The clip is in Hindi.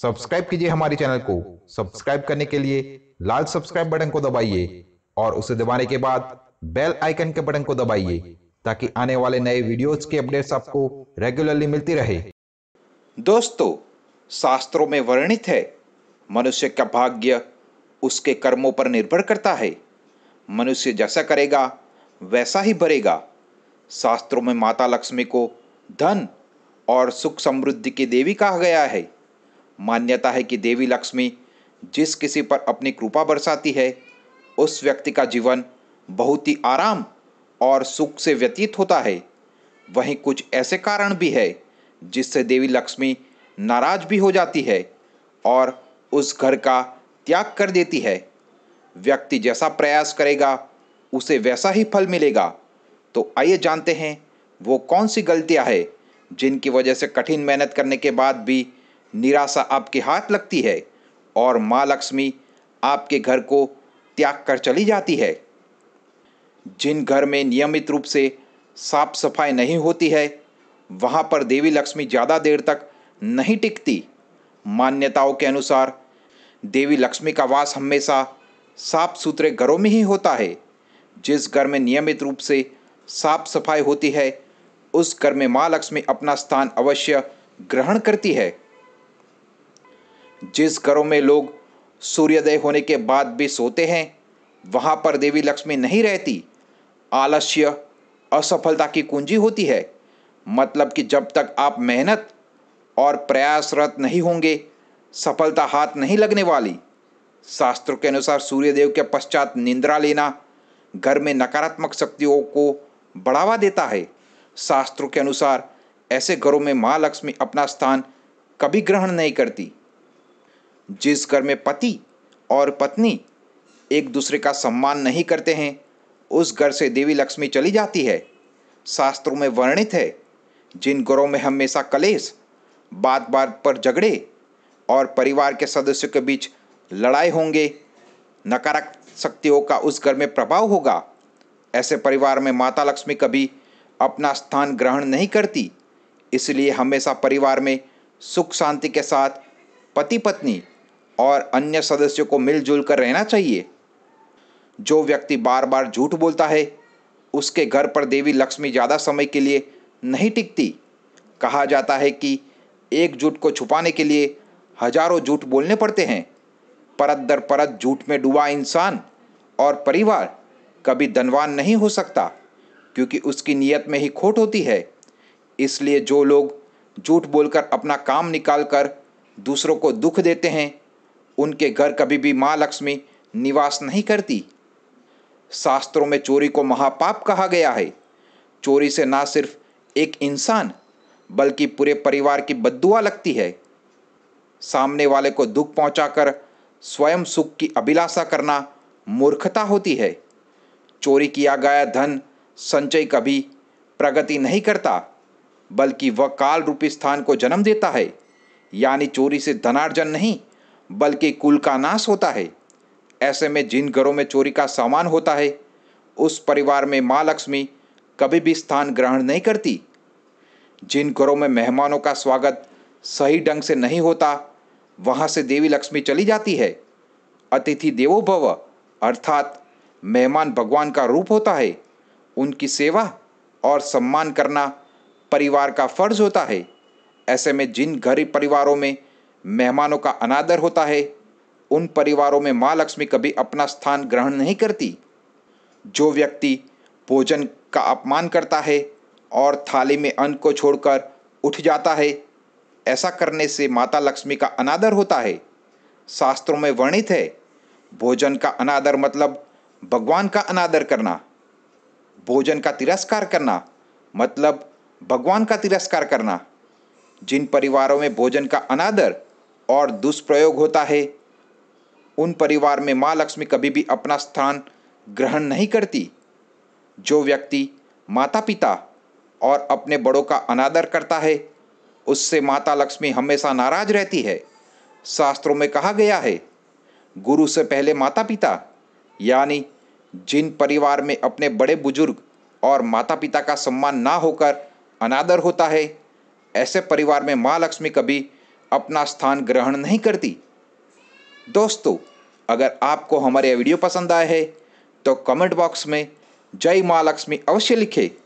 सब्सक्राइब कीजिए हमारे चैनल को सब्सक्राइब करने के लिए लाल सब्सक्राइब बटन को दबाइए और उसे दबाने के बाद बेल आइकन के बटन को दबाइए ताकि आने वाले नए वीडियोस के अपडेट्स आपको रेगुलरली मिलती रहे दोस्तों शास्त्रों में वर्णित है मनुष्य का भाग्य उसके कर्मों पर निर्भर करता है मनुष्य जैसा करेगा वैसा ही भरेगा शास्त्रों में माता लक्ष्मी को धन और सुख समृद्धि की देवी कहा गया है मान्यता है कि देवी लक्ष्मी जिस किसी पर अपनी कृपा बरसाती है उस व्यक्ति का जीवन बहुत ही आराम और सुख से व्यतीत होता है वहीं कुछ ऐसे कारण भी है जिससे देवी लक्ष्मी नाराज भी हो जाती है और उस घर का त्याग कर देती है व्यक्ति जैसा प्रयास करेगा उसे वैसा ही फल मिलेगा तो आइए जानते हैं वो कौन सी गलतियां हैं जिनकी वजह से कठिन मेहनत करने के बाद भी निराशा आपके हाथ लगती है और माँ लक्ष्मी आपके घर को त्याग कर चली जाती है जिन घर में नियमित रूप से साफ सफाई नहीं होती है वहाँ पर देवी लक्ष्मी ज़्यादा देर तक नहीं टिकती मान्यताओं के अनुसार देवी लक्ष्मी का वास हमेशा साफ सुथरे घरों में ही होता है जिस घर में नियमित रूप से साफ सफाई होती है उस घर में माँ लक्ष्मी अपना स्थान अवश्य ग्रहण करती है जिस घरों में लोग सूर्योदय होने के बाद भी सोते हैं वहाँ पर देवी लक्ष्मी नहीं रहती आलस्य असफलता की कुंजी होती है मतलब कि जब तक आप मेहनत और प्रयासरत नहीं होंगे सफलता हाथ नहीं लगने वाली शास्त्रों के अनुसार सूर्यदेव के पश्चात निंद्रा लेना घर में नकारात्मक शक्तियों को बढ़ावा देता है शास्त्रों के अनुसार ऐसे घरों में माँ लक्ष्मी अपना स्थान कभी ग्रहण नहीं करती जिस घर में पति और पत्नी एक दूसरे का सम्मान नहीं करते हैं उस घर से देवी लक्ष्मी चली जाती है शास्त्रों में वर्णित है जिन घरों में हमेशा कलेश बात बात पर झगड़े और परिवार के सदस्यों के बीच लड़ाई होंगे नकारात्मक शक्तियों का उस घर में प्रभाव होगा ऐसे परिवार में माता लक्ष्मी कभी अपना स्थान ग्रहण नहीं करती इसलिए हमेशा परिवार में सुख शांति के साथ पति पत्नी और अन्य सदस्यों को मिलजुल कर रहना चाहिए जो व्यक्ति बार बार झूठ बोलता है उसके घर पर देवी लक्ष्मी ज़्यादा समय के लिए नहीं टिकती कहा जाता है कि एक झूठ को छुपाने के लिए हजारों झूठ बोलने पड़ते हैं परत दर परत झूठ में डूबा इंसान और परिवार कभी धनवान नहीं हो सकता क्योंकि उसकी नीयत में ही खोट होती है इसलिए जो लोग झूठ बोलकर अपना काम निकाल कर दूसरों को दुख देते हैं उनके घर कभी भी माँ लक्ष्मी निवास नहीं करती शास्त्रों में चोरी को महापाप कहा गया है चोरी से ना सिर्फ एक इंसान बल्कि पूरे परिवार की बद्दुआ लगती है सामने वाले को दुख पहुंचाकर स्वयं सुख की अभिलाषा करना मूर्खता होती है चोरी किया गया धन संचय कभी प्रगति नहीं करता बल्कि वह काल रूपी स्थान को जन्म देता है यानी चोरी से धनार्जन नहीं बल्कि कुल का नाश होता है ऐसे में जिन घरों में चोरी का सामान होता है उस परिवार में माँ लक्ष्मी कभी भी स्थान ग्रहण नहीं करती जिन घरों में मेहमानों का स्वागत सही ढंग से नहीं होता वहाँ से देवी लक्ष्मी चली जाती है अतिथि देवो भव अर्थात मेहमान भगवान का रूप होता है उनकी सेवा और सम्मान करना परिवार का फर्ज होता है ऐसे में जिन गरीब परिवारों में मेहमानों का अनादर होता है उन परिवारों में माँ लक्ष्मी कभी अपना स्थान ग्रहण नहीं करती जो व्यक्ति भोजन का अपमान करता है और थाली में अन्न को छोड़कर उठ जाता है ऐसा करने से माता लक्ष्मी का अनादर होता है शास्त्रों में वर्णित है भोजन का अनादर मतलब भगवान का अनादर करना भोजन का तिरस्कार करना मतलब भगवान का तिरस्कार करना जिन परिवारों में भोजन का अनादर और दुष्प्रयोग होता है उन परिवार में माँ लक्ष्मी कभी भी अपना स्थान ग्रहण नहीं करती जो व्यक्ति माता पिता और अपने बड़ों का अनादर करता है उससे माता लक्ष्मी हमेशा नाराज रहती है शास्त्रों में कहा गया है गुरु से पहले माता पिता यानी जिन परिवार में अपने बड़े बुजुर्ग और माता पिता का सम्मान ना होकर अनादर होता है ऐसे परिवार में माँ लक्ष्मी कभी अपना स्थान ग्रहण नहीं करती दोस्तों अगर आपको हमारे वीडियो पसंद आए हैं तो कमेंट बॉक्स में जय माँ लक्ष्मी अवश्य लिखें